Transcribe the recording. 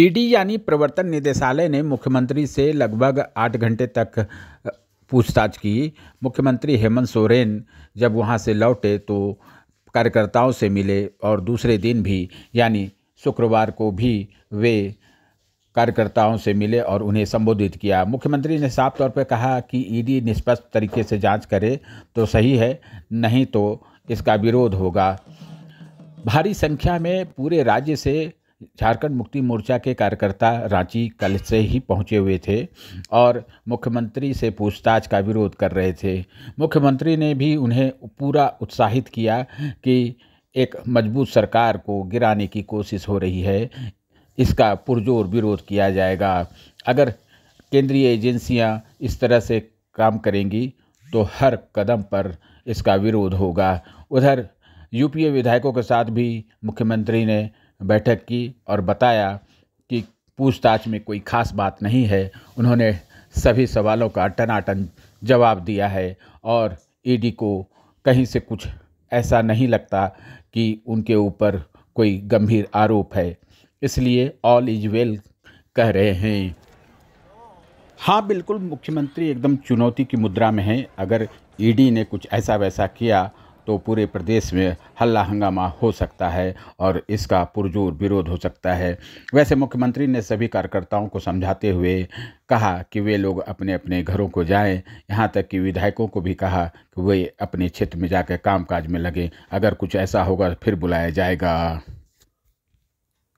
ED यानी प्रवर्तन निदेशालय ने मुख्यमंत्री से लगभग आठ घंटे तक पूछताछ की मुख्यमंत्री हेमंत सोरेन जब वहां से लौटे तो कार्यकर्ताओं से मिले और दूसरे दिन भी यानी शुक्रवार को भी वे कार्यकर्ताओं से मिले और उन्हें संबोधित किया मुख्यमंत्री ने साफ तौर पर कहा कि ईडी निष्पक्ष तरीके से जांच करे तो सही है नहीं तो इसका विरोध होगा भारी संख्या में पूरे राज्य से झारखंड मुक्ति मोर्चा के कार्यकर्ता रांची कल से ही पहुंचे हुए थे और मुख्यमंत्री से पूछताछ का विरोध कर रहे थे मुख्यमंत्री ने भी उन्हें पूरा उत्साहित किया कि एक मजबूत सरकार को गिराने की कोशिश हो रही है इसका पुरजोर विरोध किया जाएगा अगर केंद्रीय एजेंसियां इस तरह से काम करेंगी तो हर कदम पर इसका विरोध होगा उधर यूपीए विधायकों के साथ भी मुख्यमंत्री ने बैठक की और बताया कि पूछताछ में कोई खास बात नहीं है उन्होंने सभी सवालों का टनाटन जवाब दिया है और ईडी e को कहीं से कुछ ऐसा नहीं लगता कि उनके ऊपर कोई गंभीर आरोप है इसलिए ऑल इज वेल कह रहे हैं हाँ बिल्कुल मुख्यमंत्री एकदम चुनौती की मुद्रा में हैं अगर ईडी e ने कुछ ऐसा वैसा किया तो पूरे प्रदेश में हल्ला हंगामा हो सकता है और इसका पुरजोर विरोध हो सकता है वैसे मुख्यमंत्री ने सभी कार्यकर्ताओं को समझाते हुए कहा कि वे लोग अपने अपने घरों को जाएं यहाँ तक कि विधायकों को भी कहा कि वे अपने क्षेत्र में जाकर कामकाज में लगें अगर कुछ ऐसा होगा फिर बुलाया जाएगा